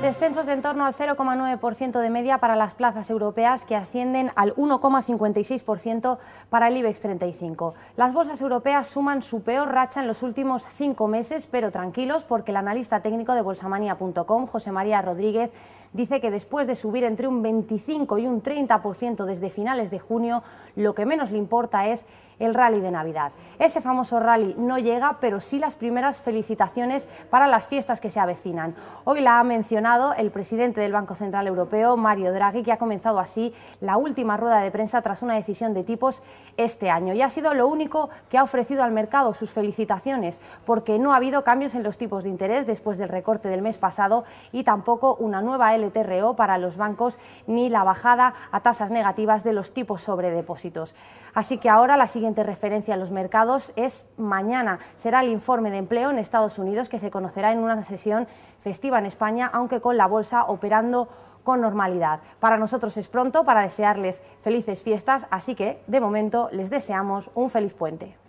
Descensos de en torno al 0,9% de media para las plazas europeas que ascienden al 1,56% para el IBEX 35. Las bolsas europeas suman su peor racha en los últimos cinco meses, pero tranquilos porque el analista técnico de bolsamania.com, José María Rodríguez, dice que después de subir entre un 25 y un 30% desde finales de junio, lo que menos le importa es el rally de Navidad. Ese famoso rally no llega, pero sí las primeras felicitaciones para las fiestas que se avecinan. Hoy la ha mencionado el presidente del Banco Central Europeo, Mario Draghi, que ha comenzado así la última rueda de prensa tras una decisión de tipos este año. Y ha sido lo único que ha ofrecido al mercado sus felicitaciones, porque no ha habido cambios en los tipos de interés después del recorte del mes pasado y tampoco una nueva LTRO para los bancos ni la bajada a tasas negativas de los tipos sobre depósitos. Así que ahora la siguiente referencia a los mercados es mañana. Será el informe de empleo en Estados Unidos que se conocerá en una sesión festiva en España, aunque con la bolsa operando con normalidad. Para nosotros es pronto para desearles felices fiestas, así que de momento les deseamos un feliz puente.